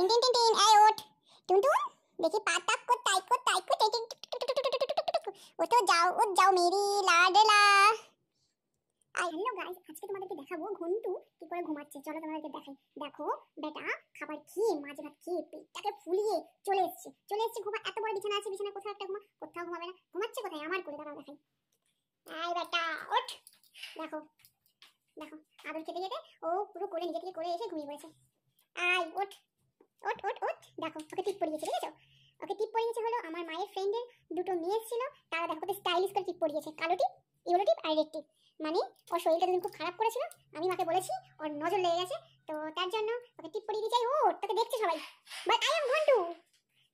Tin টিন টিন tin এই দেখি কো তাই কো তাই কো ও তো যাও ও যাও মেরি লাডলা হ্যালো গাইস আজকে তোমাদেরকে দেখাবো ঘন্টু কি করে ঘুমাচ্ছে চলো তোমাদেরকে দেখাই দেখো বেটা খাবার ভাত ফুলিয়ে চলে এসছে চলে এসছে ঘুমা এত বড় বিছানা আছে বিছানা কোথাও একটা কোথাও ঘুমাবে না ঘুমাচ্ছে কোথায় আমার করে দাঁড়াও দেখাই আয় বেটা ওঠ দেখো দেখো আদর খেতে খেতে ও পুরো করে নিজে থেকে করে এসে ঘুমিয়ে পড়েছে আয় ওঠ ওট ওট ওট দেখো ওকে টিপ পরিয়েছে ঠিক আছে ওকে টিপ পরিয়েছে হলো আমার মায়ের ফ্রেন্ডের দুটো মেয়ে এসেছিল তারা দেখো কত স্টাইলিশ করে টিপ পরিয়েছে কালো টিপ ইউরো টিপ আর রেড টিপ মানে ওর শরীরটা দুদিন খুব খারাপ করেছিল আমি মাকে বলেছি ওর নজর লেগে গেছে তো তার জন্য ওকে টিপ পরিয়ে দিতে চাই ও তোকে দেখছে সবাই বাট আই এম ঘন্টু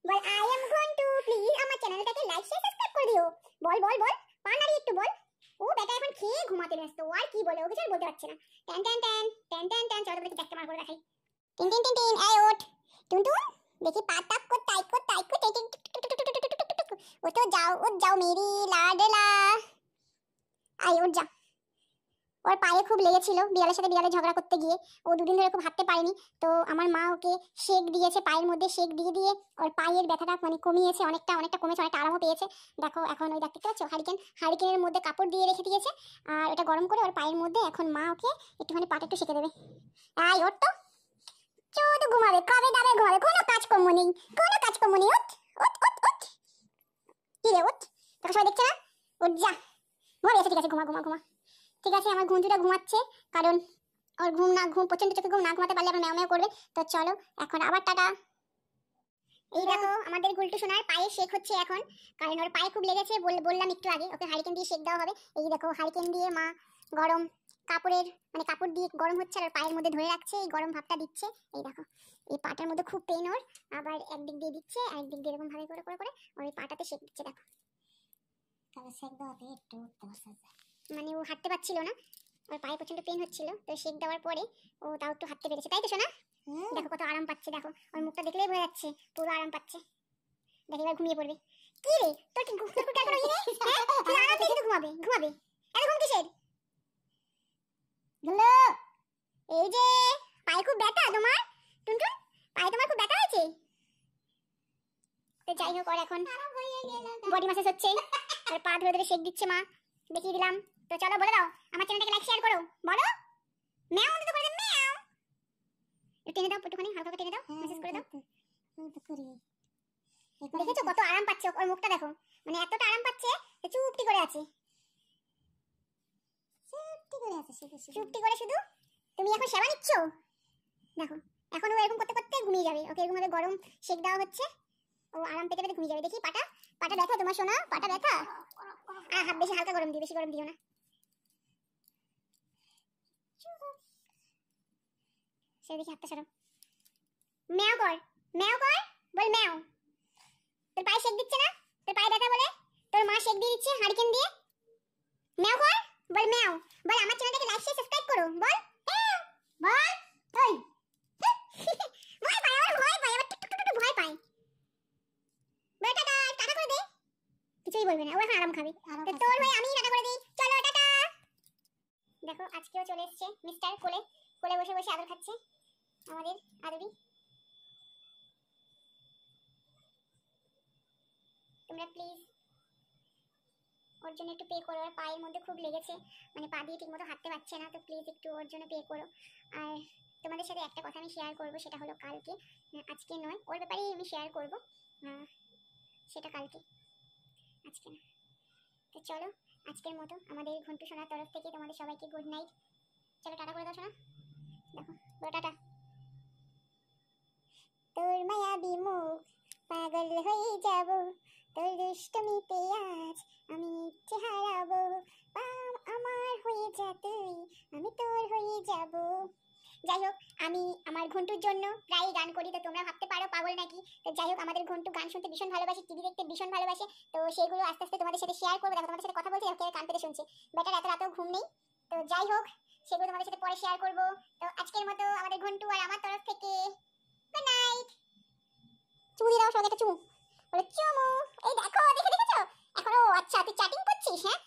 বল আই এম ঘন্টু প্লিজ আমার চ্যানেলটাকে লাইক শেয়ার সাবস্ক্রাইব করে দিও বল বল বল পানারি একটু বল ও বেটা এখন খেয়ে ঘুমাতে ব্যস্ত ও আর কি বলে ও কিছু বলতে পারছে না ten ten ten ten ten ten চলো তোদেরকে দেখতে মার করে দেখাই টিন টিন টিন টিন আই ওট দেখি পাতা কো তাই কো তাই কো তাই ও তো যাও ও যাও মেরি লাডলা আই ওর যা ওর পায়ে খুব লেগেছিল বিড়ালের সাথে বিড়ালে ঝগড়া করতে গিয়ে ও দুদিন ধরে খুব হাঁটতে পারেনি তো আমার মা ওকে শেক দিয়েছে পায়ের মধ্যে শেক দিয়ে দিয়ে ওর পায়ের ব্যথাটা মানে কমিয়েছে অনেকটা অনেকটা কমেছে অনেকটা আরামও পেয়েছে দেখো এখন ওই দেখতে পাচ্ছ হারিকেন হারিকেনের মধ্যে কাপড় দিয়ে রেখে দিয়েছে আর এটা গরম করে ওর পায়ের মধ্যে এখন মা ওকে একটুখানি পাটা একটু শেখে দেবে আয় ওর তো শুধু ঘুমাবে কবে যাবে ঘরে কোনো কাজকর্ম নেই কোনো কাজকর্ম নেই উঠ উঠ উঠ উঠ কি রে উঠ তোকে সবাই দেখছে না উঠ যা ঘরে ঠিক আছে ঘুমা ঘুমা ঘুমা ঠিক আছে আমার ঘুমটুটা ঘুমাচ্ছে কারণ ওর ঘুম না ঘুম প্রচন্ড চোখে ঘুম না ঘুমাতে পারলে আবার মেয়ামেয়া করবে তো চলো এখন আবার টাটা এই দেখো আমাদের গুলটু সোনার পায়ে শেক হচ্ছে এখন কারণ ওর পায়ে খুব লেগেছে বললাম একটু আগে ওকে হারিকেন দিয়ে শেক দেওয়া হবে এই দেখো হারিকেন দিয়ে মা গরম কাপড়ের মানে কাপড় দিয়ে গরম হচ্ছে আর পায়ের মধ্যে ধরে রাখছে এই গরম ভাবটা দিচ্ছে এই দেখো এই পাটার মধ্যে খুব পেন ওর আবার একদিক দিয়ে দিচ্ছে একদিক দিয়ে এরকম ভাবে করে করে করে ওর এই পাটাতে সেঁক দিচ্ছে দেখো মানে ও হাঁটতে পারছিল না ওর পায়ে প্রচন্ড পেন হচ্ছিল তো সেঁক দেওয়ার পরে ও তাও একটু হাঁটতে পেরেছে তাই তো শোনা দেখো কত আরাম পাচ্ছে দেখো ওর মুখটা দেখলেই বোঝা যাচ্ছে পুরো আরাম পাচ্ছে দেখি এবার ঘুমিয়ে পড়বে কি রে তোর কি হ্যাঁ? ঘুমাবে ঘুমাবে এত ঘুম কিসের ধুলো এই যে পায়ে খুব ব্যথা তোমার টুনটুন পায়ে তোমার খুব ব্যথা হয়েছে তো যাই হোক আর এখন বডি মাসেজ হচ্ছে আর পা ধরে ধরে শেক দিচ্ছে মা দেখিয়ে দিলাম তো চলো বলে দাও আমার চ্যানেলটাকে লাইক শেয়ার করো বলো ম্যাও অন্তত করে দাও ম্যাও টেনে দাও একটুখানি হালকা করে টেনে দাও মেসেজ হ্যাঁ, করে দাও দেখেছো কত আরাম পাচ্ছে ওর মুখটা দেখো মানে এতটা আরাম পাচ্ছে চুপটি করে আছে চুপটি করে শুধু তুমি এখন সেবা নিচ্ছ দেখো এখন ও এরকম করতে করতে ঘুমিয়ে যাবে ওকে এরকম ভাবে গরম শেক দেওয়া হচ্ছে ও আরাম পেতে পেতে ঘুমিয়ে যাবে দেখি পাটা পাটা ব্যথা তোমার শোনা পাটা ব্যথা আর হাত বেশি হালকা গরম বেশি গরম দিও না সে দেখি হাতটা সরম ম্যাও কর ম্যাও কর বল ম্যাও তোর পায়ে শেক দিচ্ছে না তোর পায়ে ব্যথা বলে তোর মা শেক দিয়ে দিচ্ছে হারিকেন দিয়ে ম্যাও কর বল মেও বল আমার চ্যানেলটাকে লাইক শেয়ার সাবস্ক্রাইব করো বল হ্যাঁ, বল তুই ভয় পায় আমার ভয় পায় আমার টুক টুক টুক ভয় পায় বেটা টাটা করে দে কিছুই বলবে না ও এখন আরাম খাবে তো তোর ভাই আমি টাটা করে দেই চলো টাটা দেখো আজকেও চলে এসেছে মিস্টার কোলে কোলে বসে বসে আদর খাচ্ছে আমাদের আদরি ওর জন্য একটু পে করো আর পায়ের মধ্যে খুব লেগেছে মানে পা দিয়ে ঠিকমতো হাঁটতে পারছে না তো প্লিজ একটু ওর জন্য পে করো আর তোমাদের সাথে একটা কথা আমি শেয়ার করবো সেটা হলো কালকে হ্যাঁ, আজকে নয় ওর ব্যাপারেই আমি শেয়ার করবো হ্যাঁ, সেটা কালকে আজকে না তো চলো আজকের মতো আমাদের ঘন্টু সোনার তরফ থেকে তোমাদের সবাইকে গুড নাইট চলো টাটা করে দাও সোনা দেখো টাটা তোর মায়া বিমুখ পাগল হয়ে যাবো দুষ্টমিতে আজ আমি ইচ্ছে হারাবো পাম আমার হয়ে যা তুই আমি তোর হয়ে যাব যাই হোক আমি আমার ঘন্টুর জন্য প্রায় গান করি তো তোমরা ভাবতে পারো পাগল নাকি তো যাই হোক আমাদের ঘন্টু গান শুনতে ভীষণ ভালোবাসে টিভি দেখতে ভীষণ ভালোবাসে তো সেগুলো আস্তে আস্তে তোমাদের সাথে শেয়ার করবো দেখো তোমাদের সাথে কথা বলছি কান পেতে শুনছে বেটার এত রাতেও ঘুম নেই তো যাই হোক সেগুলো তোমাদের সাথে পরে শেয়ার করবো তো আজকের মতো আমাদের ঘন্টু আর আমার তরফ থেকে গুড নাইট চুমু দিয়ে দাও সবাই একটা চুমু বলে মানে চুমু এই দেখো দেখে দেখেছো এখনো আচ্ছা তুই চ্যাটিং করছিস হ্যাঁ